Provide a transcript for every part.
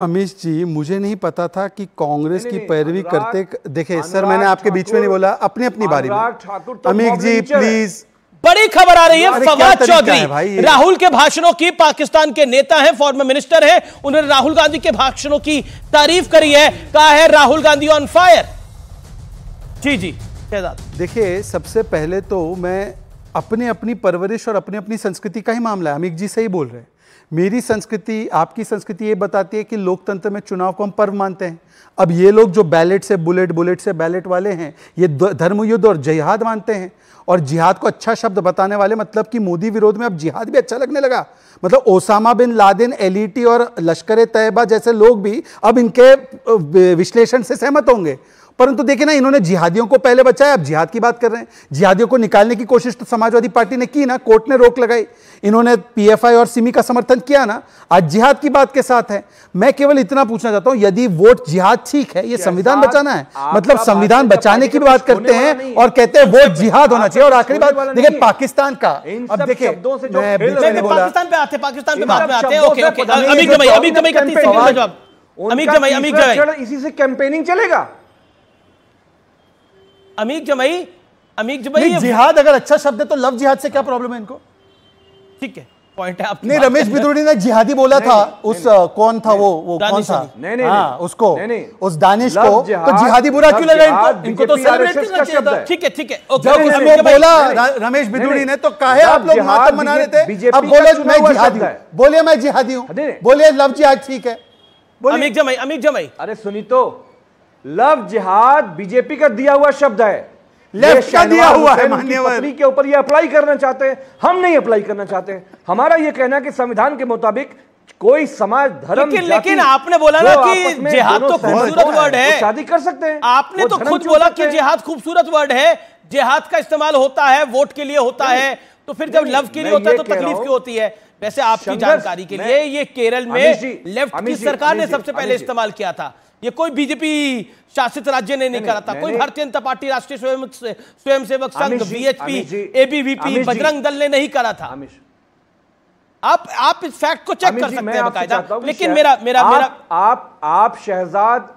अमीश जी मुझे नहीं पता था कि कांग्रेस की पैरवी करते देखे सर मैंने आपके बीच में नहीं बोला अपनी अपनी बारी में तो अमीश जी प्लीज बड़ी खबर आ रही है फवाद चौधरी राहुल के भाषणों की पाकिस्तान के नेता हैं फॉर्मर मिनिस्टर हैं उन्होंने राहुल गांधी के भाषणों की तारीफ करी है कहा है राहुल गांधी ऑन फायर जी जी देखिए सबसे पहले तो मैं अपने अपनी परवरिश और अपनी अपनी संस्कृति का ही मामला है अमित जी सही बोल रहे हैं मेरी संस्कृति आपकी संस्कृति ये बताती है कि लोकतंत्र में चुनाव को हम पर्व मानते हैं अब ये लोग जो बैलेट से बुलेट बुलेट से बैलेट वाले हैं ये धर्म युद्ध और जिहाद मानते हैं और जिहाद को अच्छा शब्द बताने वाले मतलब कि मोदी विरोध में अब जिहाद भी अच्छा लगने लगा मतलब ओसामा बिन लादेन एल और लश्कर तैयबा जैसे लोग भी अब इनके विश्लेषण से सहमत होंगे परंतु देखिए ना इन्होंने जिहादियों को पहले बचाया अब जिहाद की बात कर रहे हैं जिहादियों को निकालने की कोशिश तो समाजवादी पार्टी ने की ना कोर्ट ने रोक लगाई इन्होंने पीएफआई और सिमी का समर्थन किया ना आज जिहाद की बात के साथ है मैं केवल इतना पूछना चाहता हूं यदि वोट जिहाद ठीक है ये संविधान बचाना है मतलब संविधान बचाने की बात करते हैं और कहते हैं वोट जिहाद होना चाहिए और आखिरी बात देखिए पाकिस्तान का अब देखिए पाकिस्तान पे आते पाकिस्तान पे में आते हैं ओके ओके जमाई अमित जमाई इसी से कैंपेनिंग चलेगा अमीक जमाई अमीक जमाई जिहाद अगर अच्छा शब्द है तो लव जिहाद से क्या प्रॉब्लम है इनको ठीक है पॉइंट है नहीं रमेश बिदुड़ी ने जिहादी बोला था उस कौन था वो वो कौन था नहीं नहीं हाँ, उसको उस दानिश को तो जिहादी बुरा क्यों लगा इनको इनको तो सेलिब्रेट करना चाहिए ठीक है ठीक है जब उसको बोला रमेश बिदुड़ी ने तो काहे आप लोग मातम मना रहे थे अब बोले मैं जिहादी हूं बोले मैं जिहादी हूं बोलिए लव जिहाद ठीक है अमित जमाई अमित जमाई अरे सुनी तो लव जिहाद बीजेपी का दिया हुआ शब्द है लेफ्ट का दिया हुआ है पत्नी के ऊपर ये अप्लाई करना चाहते हैं हम नहीं अप्लाई करना चाहते हैं हमारा ये कहना कि संविधान के मुताबिक कोई समाज धर्म लेकिन, लेकिन आपने बोला ना कि जिहाद तो खूबसूरत वर्ड है तो शादी कर सकते हैं आपने तो खुद बोला कि जिहाद खूबसूरत वर्ड है जिहाद का इस्तेमाल होता है वोट के लिए होता है तो फिर जब लव के लिए होता है तो तकलीफ क्यों होती है वैसे आपकी जानकारी के लिए ये केरल में लेफ्ट की सरकार ने सबसे पहले इस्तेमाल किया था ये कोई बीजेपी शासित राज्य ने नहीं करा था कोई भारतीय जनता पार्टी राष्ट्रीय स्वयं स्वयंसेवक संघ बीएचपी एबीवीपी बजरंग दल ने नहीं करा था आप आप इस फैक्ट को चेक कर सकते हैं बकायदा लेकिन मेरा मेरा आप, मेरा आप आप शहजाद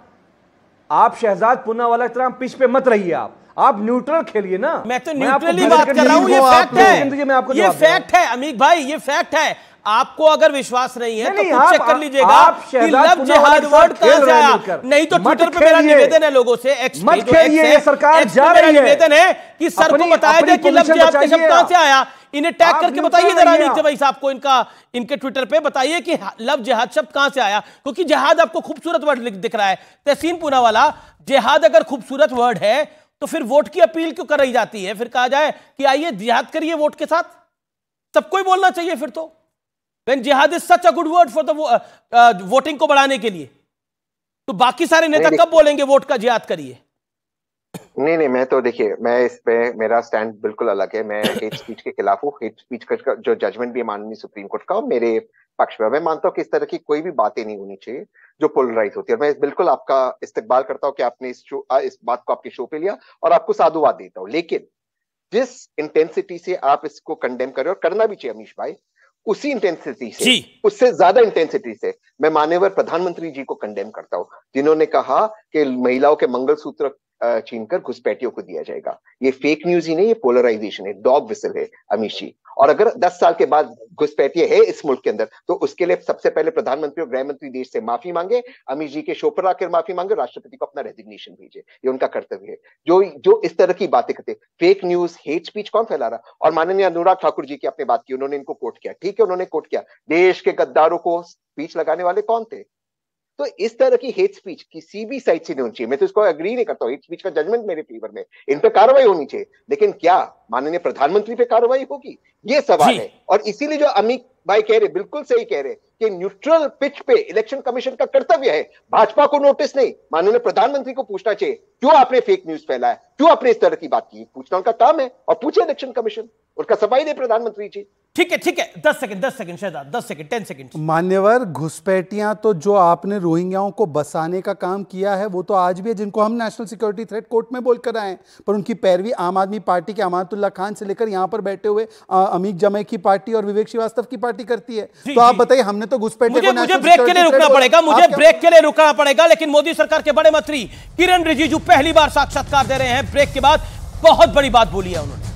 आप शहजाद पुना वाला तरह पिच पे मत रहिए आप आप न्यूट्रल खेलिए ना मैं तो न्यूट्रली बात कर रहा हूं ये फैक्ट है ये फैक्ट है अमीक भाई ये फैक्ट है आपको अगर विश्वास नहीं है नहीं, तो खुद चेक कर लीजिएगा कि लव जिहाद वर्ड कहां से आया नहीं तो ट्विटर पे मेरा निवेदन है लोगों से एक्स मत खेलिए ये सरकार जा रही है निवेदन है कि सर को बताया जाए कि लव जिहाद के शब्द कहां से आया इन्हें टैग करके बताइए जरा नीचे भाई साहब को इनका इनके ट्विटर पे बताइए कि लव जिहाद शब्द कहां से आया क्योंकि जिहाद आपको खूबसूरत वर्ड दिख रहा है तहसीन पूना वाला जिहाद अगर खूबसूरत वर्ड है तो फिर वोट की अपील क्यों कराई जाती है फिर कहा जाए कि आइए जिहाद करिए वोट के साथ सबको ही बोलना चाहिए फिर तो देन जिहाद is such a good word for the voting को बढ़ाने के लिए तो बाकी सारे नेता कब बोलेंगे वोट का जिहाद करिए नहीं नहीं मैं तो देखिए मैं इस पे मेरा स्टैंड बिल्कुल अलग है मैं हेट स्पीच के खिलाफ हूँ हेट स्पीच का जो जजमेंट भी माननीय सुप्रीम कोर्ट का मेरे पक्ष में मैं मानता हूँ कि इस तरह की कोई भी बातें नहीं होनी चाहिए जो पोलराइज होती है और मैं बिल्कुल आपका इस्तेकबाल करता हूँ कि आपने इस इस बात को आपके शो पे लिया और आपको साधुवाद देता हूँ लेकिन जिस इंटेंसिटी से आप इसको कंडेम करें और करना भी चाहिए अमीश भाई उसी इंटेंसिटी से उससे ज्यादा इंटेंसिटी से मैं मान्यवर प्रधानमंत्री जी को कंडेम करता हूं जिन्होंने कहा कि महिलाओं के मंगलसूत्र कर घुसपैठियों को दिया जाएगा ये फेक न्यूज ही नहीं ये पोलराइजेशन है डॉग विसल है अमीश जी और अगर 10 साल के बाद घुसपैठिए है इस मुल्क के अंदर तो उसके लिए सबसे पहले प्रधानमंत्री और गृह मंत्री देश से माफी मांगे अमीश जी के शो पर आकर माफी मांगे राष्ट्रपति को अपना रेजिग्नेशन भेजे ये उनका कर्तव्य है जो जो इस तरह की बातें करते फेक न्यूज हेट स्पीच कौन फैला रहा और माननीय अनुराग ठाकुर जी की आपने बात की उन्होंने इनको कोट किया ठीक है उन्होंने कोट किया देश के गद्दारों को स्पीच लगाने वाले कौन थे तो इस तरह की हेट स्पीच किसी भी साइड से नहीं होनी चाहिए मैं तो इसको अग्री नहीं करता हेट स्पीच का जजमेंट मेरे फेवर में इन पर कार्रवाई होनी चाहिए लेकिन क्या माननीय प्रधानमंत्री पे कार्रवाई होगी ये सवाल है और इसीलिए जो अमित भाई कह रहे बिल्कुल सही कह रहे कि न्यूट्रल पिच पे इलेक्शन कमीशन का कर्तव्य है भाजपा को नोटिस नहीं माननीय प्रधानमंत्री को पूछना चाहिए क्यों आपने फेक न्यूज फैलाया क्यों आपने इस तरह की बात की पूछना उनका काम है और पूछे इलेक्शन कमीशन उनका सफाई दे प्रधानमंत्री जी ठीक है ठीक है दस सेकंड दस सेकंड शायद दस सेकंड टेन सेकंड मान्यवर घुसपैठियां तो जो आपने रोहिंग्याओं को बसाने का काम किया है वो तो आज भी है जिनको हम नेशनल सिक्योरिटी थ्रेट कोर्ट में बोलकर आए पर उनकी पैरवी आम आदमी पार्टी के अमानतुल्ला खान से लेकर यहाँ पर बैठे हुए अमीक जमे की पार्टी और विवेक श्रीवास्तव की पार्टी करती है तो आप बताइए हमने तो घुसपैठिया मुझे ब्रेक के लिए रुकना पड़ेगा मुझे ब्रेक के लिए रुकना पड़ेगा लेकिन मोदी सरकार के बड़े मंत्री किरण रिजिजू पहली बार साक्षात्कार दे रहे हैं ब्रेक के बाद बहुत बड़ी बात बोली है उन्होंने